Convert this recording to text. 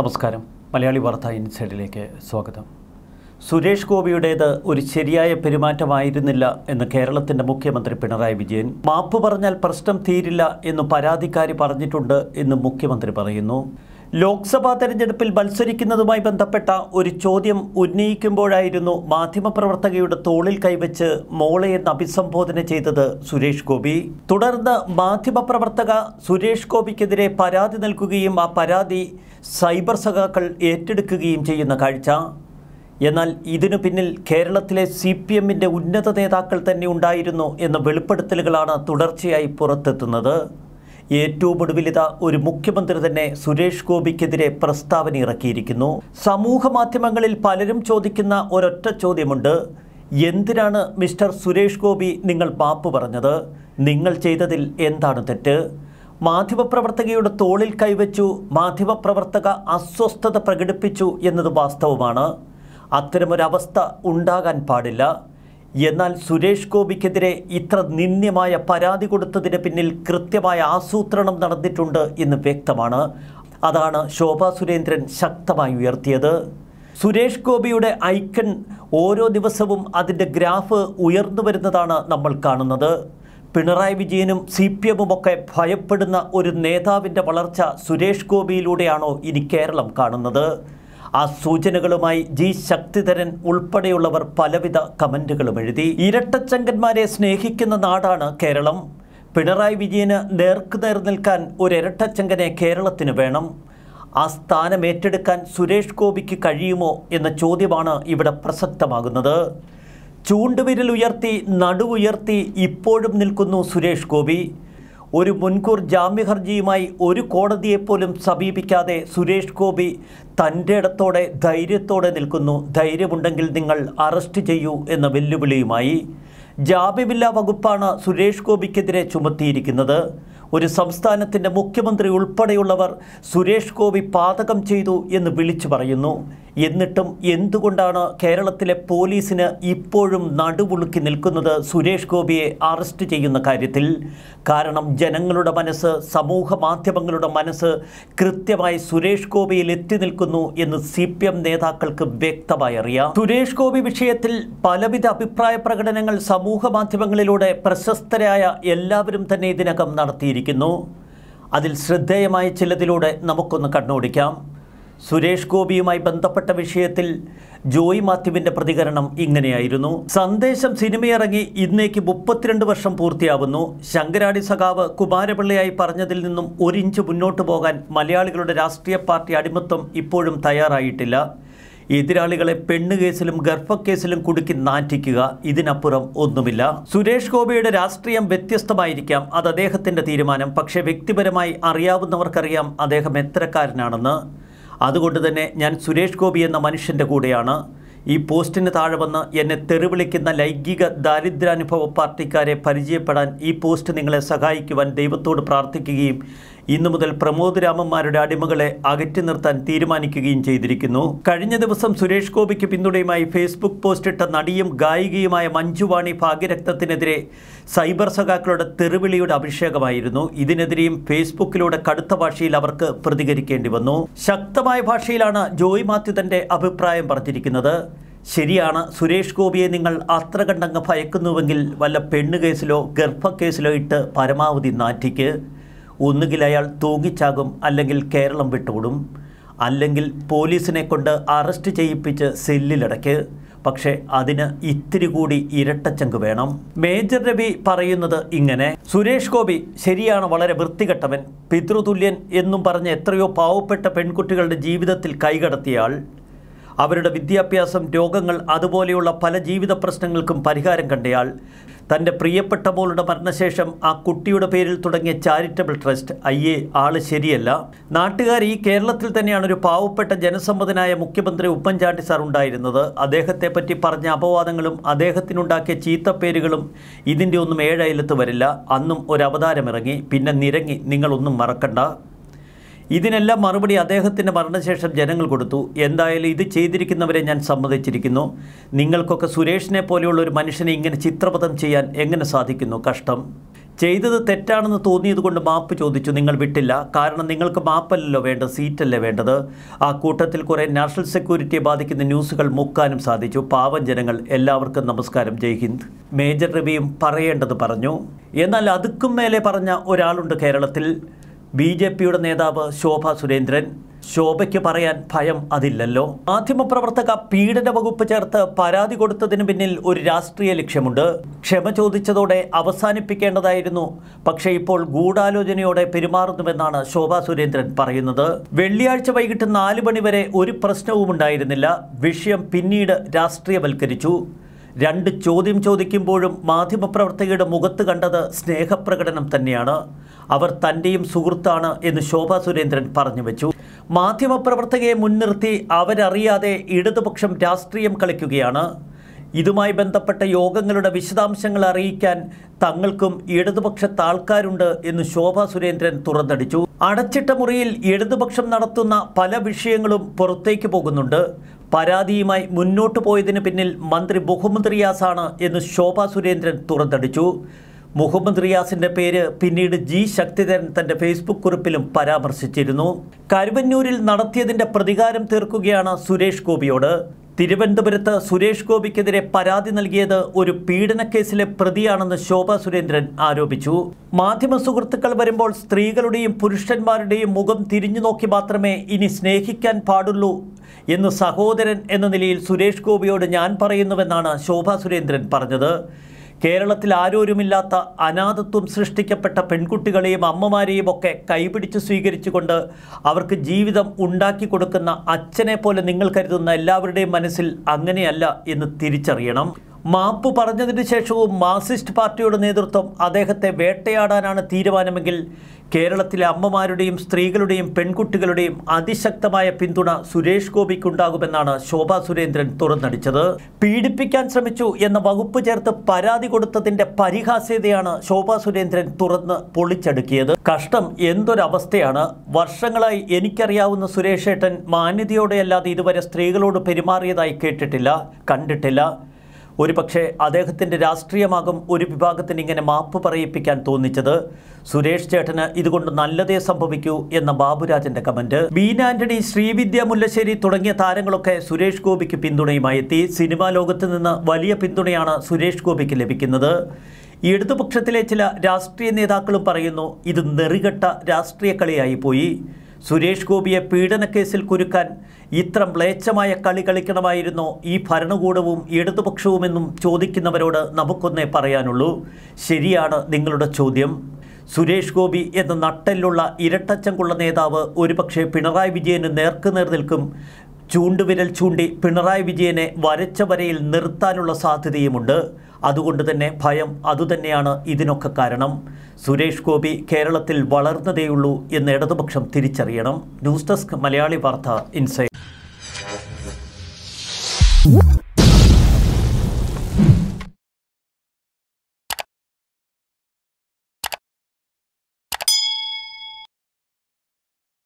നമസ്കാരം മലയാളി വാർത്ത ഇൻസൈഡിലേക്ക് സ്വാഗതം സുരേഷ് ഗോപിയുടേത് ഒരു ശരിയായ പെരുമാറ്റമായിരുന്നില്ല എന്ന് കേരളത്തിന്റെ മുഖ്യമന്ത്രി പിണറായി വിജയൻ മാപ്പ് പറഞ്ഞാൽ പ്രശ്നം തീരില്ല എന്ന് പരാതിക്കാരി പറഞ്ഞിട്ടുണ്ട് എന്ന് മുഖ്യമന്ത്രി പറയുന്നു ലോക്സഭാ തെരഞ്ഞെടുപ്പിൽ മത്സരിക്കുന്നതുമായി ബന്ധപ്പെട്ട ഒരു ചോദ്യം ഉന്നയിക്കുമ്പോഴായിരുന്നു മാധ്യമപ്രവർത്തകയുടെ തോളിൽ കൈവച്ച് മോളെ എന്ന് അഭിസംബോധന ചെയ്തത് സുരേഷ് ഗോപി തുടർന്ന് മാധ്യമപ്രവർത്തക സുരേഷ് ഗോപിക്കെതിരെ പരാതി നൽകുകയും ആ പരാതി സൈബർ സഖാക്കൾ ഏറ്റെടുക്കുകയും ചെയ്യുന്ന കാഴ്ച എന്നാൽ ഇതിനു പിന്നിൽ കേരളത്തിലെ സി പി എമ്മിൻ്റെ ഉന്നത നേതാക്കൾ തന്നെ ഉണ്ടായിരുന്നു എന്ന വെളിപ്പെടുത്തലുകളാണ് തുടർച്ചയായി പുറത്തെത്തുന്നത് ഏറ്റവും ഒടുവിലിത ഒരു മുഖ്യമന്ത്രി തന്നെ സുരേഷ് ഗോപിക്കെതിരെ പ്രസ്താവന ഇറക്കിയിരിക്കുന്നു സമൂഹ മാധ്യമങ്ങളിൽ പലരും ചോദിക്കുന്ന ഒരൊറ്റ ചോദ്യമുണ്ട് എന്തിനാണ് മിസ്റ്റർ സുരേഷ് ഗോപി നിങ്ങൾ മാപ്പ് പറഞ്ഞത് നിങ്ങൾ ചെയ്തതിൽ എന്താണ് തെറ്റ് മാധ്യമപ്രവർത്തകയുടെ തോളിൽ കൈവച്ചു മാധ്യമപ്രവർത്തക അസ്വസ്ഥത പ്രകടിപ്പിച്ചു എന്നത് വാസ്തവമാണ് അത്തരമൊരവസ്ഥ ഉണ്ടാകാൻ പാടില്ല എന്നാൽ സുരേഷ് ഗോപിക്കെതിരെ ഇത്ര നിന്ദ്യമായ പരാതി കൊടുത്തതിന് പിന്നിൽ കൃത്യമായ ആസൂത്രണം നടന്നിട്ടുണ്ട് എന്ന് വ്യക്തമാണ് അതാണ് ശോഭാ സുരേന്ദ്രൻ ശക്തമായി ഉയർത്തിയത് സുരേഷ് ഗോപിയുടെ ഐക്കൺ ഓരോ ദിവസവും അതിൻ്റെ ഗ്രാഫ് ഉയർന്നു വരുന്നതാണ് നമ്മൾ കാണുന്നത് പിണറായി വിജയനും സി പി എമ്മുമൊക്കെ ഭയപ്പെടുന്ന ഒരു നേതാവിൻ്റെ വളർച്ച സുരേഷ് ഗോപിയിലൂടെയാണോ ഇനി കേരളം കാണുന്നത് ആ സൂചനകളുമായി ജി ശക്തിധരൻ ഉൾപ്പെടെയുള്ളവർ പലവിധ കമൻറ്റുകളും എഴുതി ഇരട്ടച്ചങ്കന്മാരെ സ്നേഹിക്കുന്ന നാടാണ് കേരളം പിണറായി വിജയന് നേർ നിൽക്കാൻ ഒരു ഇരട്ടച്ചങ്കനെ കേരളത്തിന് വേണം ആ സ്ഥാനം ഏറ്റെടുക്കാൻ സുരേഷ് ഗോപിക്ക് കഴിയുമോ എന്ന ചോദ്യമാണ് ഇവിടെ പ്രസക്തമാകുന്നത് ചൂണ്ടുവിരൽ ഉയർത്തി നടുവുയർത്തി ഇപ്പോഴും നിൽക്കുന്നു സുരേഷ് ഗോപി ഒരു മുൻകൂർ ജാമ്യഹർജിയുമായി ഒരു കോടതിയെപ്പോലും സമീപിക്കാതെ സുരേഷ് ഗോപി തൻ്റെ ഇടത്തോടെ ധൈര്യത്തോടെ നിൽക്കുന്നു ധൈര്യമുണ്ടെങ്കിൽ നിങ്ങൾ അറസ്റ്റ് ചെയ്യൂ എന്ന വെല്ലുവിളിയുമായി ജാമ്യമില്ലാ വകുപ്പാണ് സുരേഷ് ഗോപിക്കെതിരെ ചുമത്തിയിരിക്കുന്നത് ഒരു സംസ്ഥാനത്തിൻ്റെ മുഖ്യമന്ത്രി ഉൾപ്പെടെയുള്ളവർ സുരേഷ് ഗോപി പാതകം ചെയ്തു എന്ന് വിളിച്ചു പറയുന്നു എന്നിട്ടും എന്തുകൊണ്ടാണ് കേരളത്തിലെ പോലീസിന് ഇപ്പോഴും നടുപുളുക്കി നിൽക്കുന്നത് സുരേഷ് ഗോപിയെ അറസ്റ്റ് ചെയ്യുന്ന കാര്യത്തിൽ കാരണം ജനങ്ങളുടെ മനസ്സ് സമൂഹ മാധ്യമങ്ങളുടെ മനസ്സ് കൃത്യമായി സുരേഷ് ഗോപിയിൽ എത്തി നിൽക്കുന്നു എന്ന് സി പി എം നേതാക്കൾക്ക് വ്യക്തമായി അറിയാം സുരേഷ് ഗോപി വിഷയത്തിൽ പലവിധ അഭിപ്രായ പ്രകടനങ്ങൾ സമൂഹ മാധ്യമങ്ങളിലൂടെ പ്രശസ്തരായ എല്ലാവരും തന്നെ ഇതിനകം നടത്തിയിരിക്കുന്നു അതിൽ ശ്രദ്ധേയമായ ചിലതിലൂടെ നമുക്കൊന്ന് കണ്ണോടിക്കാം സുരേഷ് ഗോപിയുമായി ബന്ധപ്പെട്ട വിഷയത്തിൽ ജോയ് മാത്യുവിൻ്റെ പ്രതികരണം ഇങ്ങനെയായിരുന്നു സന്ദേശം സിനിമയിറങ്ങി ഇന്നേക്ക് മുപ്പത്തിരണ്ട് വർഷം പൂർത്തിയാവുന്നു ശങ്കരാടി സഖാവ് കുമാരപിള്ളയായി പറഞ്ഞതിൽ നിന്നും ഒരിഞ്ച് മുന്നോട്ട് പോകാൻ മലയാളികളുടെ രാഷ്ട്രീയ പാർട്ടി അടിമത്വം ഇപ്പോഴും തയ്യാറായിട്ടില്ല എതിരാളികളെ പെണ്ണുകേസിലും ഗർഭക്കേസിലും കുടുക്കി നാറ്റിക്കുക ഇതിനപ്പുറം ഒന്നുമില്ല സുരേഷ് ഗോപിയുടെ രാഷ്ട്രീയം വ്യത്യസ്തമായിരിക്കാം അത് അദ്ദേഹത്തിൻ്റെ തീരുമാനം പക്ഷേ വ്യക്തിപരമായി അറിയാവുന്നവർക്കറിയാം അദ്ദേഹം എത്രക്കാരനാണെന്ന് അതുകൊണ്ട് തന്നെ ഞാൻ സുരേഷ് ഗോപി എന്ന മനുഷ്യൻ്റെ കൂടെയാണ് ഈ പോസ്റ്റിന് താഴെ വന്ന് എന്നെ തെറിവിളിക്കുന്ന ലൈംഗിക ദാരിദ്ര്യാനുഭവ പാർട്ടിക്കാരെ പരിചയപ്പെടാൻ ഈ പോസ്റ്റ് നിങ്ങളെ സഹായിക്കുവാൻ ദൈവത്തോട് പ്രാർത്ഥിക്കുകയും ഇന്നു മുതൽ പ്രമോദ് രാമന്മാരുടെ അടിമകളെ അകറ്റി നിർത്താൻ തീരുമാനിക്കുകയും ചെയ്തിരിക്കുന്നു കഴിഞ്ഞ ദിവസം സുരേഷ് ഗോപിക്ക് പിന്തുണയുമായി ഫേസ്ബുക്ക് പോസ്റ്റിട്ട നടിയും ഗായികയുമായ മഞ്ജുവാണി ഭാഗ്യരക്തത്തിനെതിരെ സൈബർ സഖാക്കളുടെ തെറിവിളിയുടെ അഭിഷേകമായിരുന്നു ഇതിനെതിരെയും ഫേസ്ബുക്കിലൂടെ കടുത്ത ഭാഷയിൽ അവർക്ക് പ്രതികരിക്കേണ്ടി വന്നു ശക്തമായ ഭാഷയിലാണ് ജോയ് മാത്യു തന്റെ അഭിപ്രായം പറഞ്ഞിരിക്കുന്നത് ശരിയാണ് സുരേഷ് ഗോപിയെ നിങ്ങൾ അത്ര കണ്ടങ്ങ് ഭയക്കുന്നുവെങ്കിൽ വല്ല പെണ്ണ് കേസിലോ ഗർഭക്കേസിലോ ഇട്ട് പരമാവധി നാറ്റിക്ക് ഒന്നുകിൽ അയാൾ തൂങ്ങിച്ചാകും അല്ലെങ്കിൽ കേരളം വിട്ടുവിടും അല്ലെങ്കിൽ പോലീസിനെ കൊണ്ട് അറസ്റ്റ് ചെയ്യിപ്പിച്ച് സെല്ലിലടയ്ക്ക് പക്ഷേ അതിന് ഇത്തിരി കൂടി ഇരട്ടച്ചങ്ക് വേണം മേജർ രവി പറയുന്നത് ഇങ്ങനെ സുരേഷ് ഗോപി ശരിയാണ് വളരെ വൃത്തികെട്ടവൻ പിതൃതുല്യൻ എന്നും പറഞ്ഞ് എത്രയോ പാവപ്പെട്ട പെൺകുട്ടികളുടെ ജീവിതത്തിൽ കൈകടത്തിയാൾ അവരുടെ വിദ്യാഭ്യാസം രോഗങ്ങൾ അതുപോലെയുള്ള പല ജീവിത പ്രശ്നങ്ങൾക്കും പരിഹാരം കണ്ടയാൾ തൻ്റെ പ്രിയപ്പെട്ട പോലുടെ മരണശേഷം ആ കുട്ടിയുടെ പേരിൽ തുടങ്ങിയ ചാരിറ്റബിൾ ട്രസ്റ്റ് അയ്യേ ആള് ശരിയല്ല നാട്ടുകാർ ഈ കേരളത്തിൽ തന്നെയാണ് ഒരു പാവപ്പെട്ട ജനസമ്മതനായ മുഖ്യമന്ത്രി ഉമ്മൻചാണ്ടി സാർ ഉണ്ടായിരുന്നത് അദ്ദേഹത്തെ പറ്റി പറഞ്ഞ അപവാദങ്ങളും അദ്ദേഹത്തിനുണ്ടാക്കിയ ചീത്തപ്പേരുകളും ഇതിൻ്റെ ഒന്നും ഏഴയലത്ത് വരില്ല അന്നും ഒരു അവതാരമിറങ്ങി പിന്നെ നിരങ്ങി നിങ്ങളൊന്നും മറക്കണ്ട ഇതിനെല്ലാം മറുപടി അദ്ദേഹത്തിൻ്റെ മരണശേഷം ജനങ്ങൾ കൊടുത്തു എന്തായാലും ഇത് ചെയ്തിരിക്കുന്നവരെ ഞാൻ സമ്മതിച്ചിരിക്കുന്നു നിങ്ങൾക്കൊക്കെ സുരേഷിനെ പോലെയുള്ള ഒരു മനുഷ്യനെ ഇങ്ങനെ ചിത്രപഥം ചെയ്യാൻ എങ്ങനെ സാധിക്കുന്നു കഷ്ടം ചെയ്തത് തെറ്റാണെന്ന് തോന്നിയതുകൊണ്ട് മാപ്പ് ചോദിച്ചു നിങ്ങൾ വിട്ടില്ല കാരണം നിങ്ങൾക്ക് മാപ്പല്ലല്ലോ വേണ്ടത് സീറ്റല്ലേ വേണ്ടത് ആ കൂട്ടത്തിൽ കുറേ നാഷണൽ സെക്യൂരിറ്റിയെ ബാധിക്കുന്ന ന്യൂസുകൾ മുക്കാനും സാധിച്ചു പാവം ജനങ്ങൾ എല്ലാവർക്കും നമസ്കാരം ജയ് ഹിന്ദ് മേജർ രവിയും പറയേണ്ടത് പറഞ്ഞു എന്നാൽ അതുക്കും മേലെ പറഞ്ഞ ഒരാളുണ്ട് കേരളത്തിൽ ബി ജെ പിയുടെ നേതാവ് ശോഭ സുരേന്ദ്രൻ ശോഭയ്ക്ക് പറയാൻ ഭയം അതില്ലല്ലോ മാധ്യമപ്രവർത്തക പീഡന വകുപ്പ് ചേർത്ത് പരാതി കൊടുത്തതിന് പിന്നിൽ ഒരു രാഷ്ട്രീയ ലക്ഷ്യമുണ്ട് ക്ഷമ ചോദിച്ചതോടെ അവസാനിപ്പിക്കേണ്ടതായിരുന്നു പക്ഷേ ഇപ്പോൾ ഗൂഢാലോചനയോടെ പെരുമാറുന്നുവെന്നാണ് ശോഭ സുരേന്ദ്രൻ പറയുന്നത് വെള്ളിയാഴ്ച വൈകിട്ട് നാല് മണിവരെ ഒരു പ്രശ്നവും ഉണ്ടായിരുന്നില്ല വിഷയം പിന്നീട് രാഷ്ട്രീയവൽക്കരിച്ചു രണ്ട് ചോദ്യം ചോദിക്കുമ്പോഴും മാധ്യമപ്രവർത്തകയുടെ മുഖത്ത് കണ്ടത് സ്നേഹപ്രകടനം തന്നെയാണ് അവർ തൻ്റെയും സുഹൃത്താണ് എന്ന് ശോഭ സുരേന്ദ്രൻ പറഞ്ഞു വെച്ചു മാധ്യമപ്രവർത്തകയെ മുൻനിർത്തി അവരറിയാതെ ഇടതുപക്ഷം രാഷ്ട്രീയം കളിക്കുകയാണ് ഇതുമായി ബന്ധപ്പെട്ട യോഗങ്ങളുടെ വിശദാംശങ്ങൾ അറിയിക്കാൻ തങ്ങൾക്കും ഇടതുപക്ഷത്ത് ആൾക്കാരുണ്ട് എന്ന് ശോഭ സുരേന്ദ്രൻ തുറന്നടിച്ചു അടച്ചിട്ട മുറിയിൽ ഇടതുപക്ഷം നടത്തുന്ന പല വിഷയങ്ങളും പുറത്തേക്ക് പോകുന്നുണ്ട് പരാതിയുമായി മുന്നോട്ടു പോയതിന് പിന്നിൽ മന്ത്രി മുഹമ്മദ് റിയാസാണ് എന്ന് ശോഭാ സുരേന്ദ്രൻ തുറന്നടിച്ചു മുഹമ്മദ് റിയാസിന്റെ പേര് പിന്നീട് ജി ശക്തിധരൻ തന്റെ ഫേസ്ബുക്ക് കുറിപ്പിലും പരാമർശിച്ചിരുന്നു കരുവന്നൂരിൽ നടത്തിയതിന്റെ പ്രതികാരം തീർക്കുകയാണ് സുരേഷ് ഗോപിയോട് തിരുവനന്തപുരത്ത് സുരേഷ് ഗോപിക്കെതിരെ പരാതി നൽകിയത് ഒരു പീഡനക്കേസിലെ പ്രതിയാണെന്ന് ശോഭ സുരേന്ദ്രൻ ആരോപിച്ചു മാധ്യമ സുഹൃത്തുക്കൾ വരുമ്പോൾ സ്ത്രീകളുടെയും പുരുഷന്മാരുടെയും മുഖം തിരിഞ്ഞു നോക്കി മാത്രമേ ഇനി സ്നേഹിക്കാൻ പാടുള്ളൂ എന്ന് സഹോദരൻ എന്ന നിലയിൽ സുരേഷ് ഗോപിയോട് ഞാൻ പറയുന്നുവെന്നാണ് ശോഭ സുരേന്ദ്രൻ പറഞ്ഞത് കേരളത്തിൽ ആരോരുമില്ലാത്ത അനാഥത്വം സൃഷ്ടിക്കപ്പെട്ട പെൺകുട്ടികളെയും അമ്മമാരെയും ഒക്കെ കൈപിടിച്ച് സ്വീകരിച്ചുകൊണ്ട് അവർക്ക് ജീവിതം ഉണ്ടാക്കി കൊടുക്കുന്ന അച്ഛനെ പോലെ നിങ്ങൾ കരുതുന്ന എല്ലാവരുടെയും മനസ്സിൽ അങ്ങനെയല്ല എന്ന് തിരിച്ചറിയണം മാപ്പ് പറഞ്ഞതിന് ശേഷവും മാർസിസ്റ്റ് പാർട്ടിയുടെ നേതൃത്വം അദ്ദേഹത്തെ വേട്ടയാടാനാണ് തീരുമാനമെങ്കിൽ കേരളത്തിലെ അമ്മമാരുടെയും സ്ത്രീകളുടെയും പെൺകുട്ടികളുടെയും അതിശക്തമായ പിന്തുണ സുരേഷ് ഗോപിക്കുണ്ടാകുമെന്നാണ് ശോഭാ സുരേന്ദ്രൻ തുറന്നടിച്ചത് പീഡിപ്പിക്കാൻ ശ്രമിച്ചു എന്ന വകുപ്പ് ചേർത്ത് പരാതി കൊടുത്തതിന്റെ പരിഹാസ്യതയാണ് ശോഭാ സുരേന്ദ്രൻ തുറന്ന് പൊളിച്ചടുക്കിയത് കഷ്ടം എന്തൊരവസ്ഥയാണ് വർഷങ്ങളായി എനിക്കറിയാവുന്ന സുരേഷ് ഏട്ടൻ മാന്യതയോടെയല്ലാതെ ഇതുവരെ സ്ത്രീകളോട് പെരുമാറിയതായി കേട്ടിട്ടില്ല കണ്ടിട്ടില്ല ഒരു പക്ഷേ അദ്ദേഹത്തിൻ്റെ രാഷ്ട്രീയമാകും ഒരു വിഭാഗത്തിന് ഇങ്ങനെ മാപ്പ് പറയിപ്പിക്കാൻ തോന്നിച്ചത് സുരേഷ് ചേട്ടന് ഇതുകൊണ്ട് നല്ലതേ സംഭവിക്കൂ എന്ന ബാബുരാജൻ്റെ കമന്റ് ബീൻ ആൻ്റണി ശ്രീവിദ്യ മുല്ലശ്ശേരി തുടങ്ങിയ താരങ്ങളൊക്കെ സുരേഷ് ഗോപിക്ക് പിന്തുണയുമായി എത്തി സിനിമാ ലോകത്ത് നിന്ന് വലിയ പിന്തുണയാണ് സുരേഷ് ഗോപിക്ക് ലഭിക്കുന്നത് ഇടതുപക്ഷത്തിലെ ചില രാഷ്ട്രീയ നേതാക്കളും പറയുന്നു ഇത് നെറികെട്ട രാഷ്ട്രീയ കളിയായി പോയി സുരേഷ് ഗോപിയെ പീഡനക്കേസിൽ കുരുക്കാൻ ഇത്ര മ്ലേച്ഛമായ കളി കളിക്കണമായിരുന്നു ഈ ഭരണകൂടവും ഇടതുപക്ഷവുമെന്നും ചോദിക്കുന്നവരോട് നമുക്കൊന്നേ പറയാനുള്ളൂ ശരിയാണ് നിങ്ങളുടെ ചോദ്യം സുരേഷ് ഗോപി എന്ന നട്ടെല്ലുള്ള ഇരട്ടച്ചങ്കുള്ള നേതാവ് ഒരുപക്ഷെ പിണറായി വിജയന് നേർക്കുനേർ നിൽക്കും ചൂണ്ടുവിരൽ ചൂണ്ടി പിണറായി വിജയനെ വരച്ച വരയിൽ നിർത്താനുള്ള സാധ്യതയുമുണ്ട് അതുകൊണ്ട് തന്നെ ഭയം അതുതന്നെയാണ് ഇതിനൊക്കെ കാരണം സുരേഷ് ഗോപി കേരളത്തിൽ വളർന്നതേയുള്ളൂ എന്ന് ഇടതുപക്ഷം തിരിച്ചറിയണം ന്യൂസ് ഡെസ്ക് മലയാളി വാർത്ത ഇൻസൈറ്റ്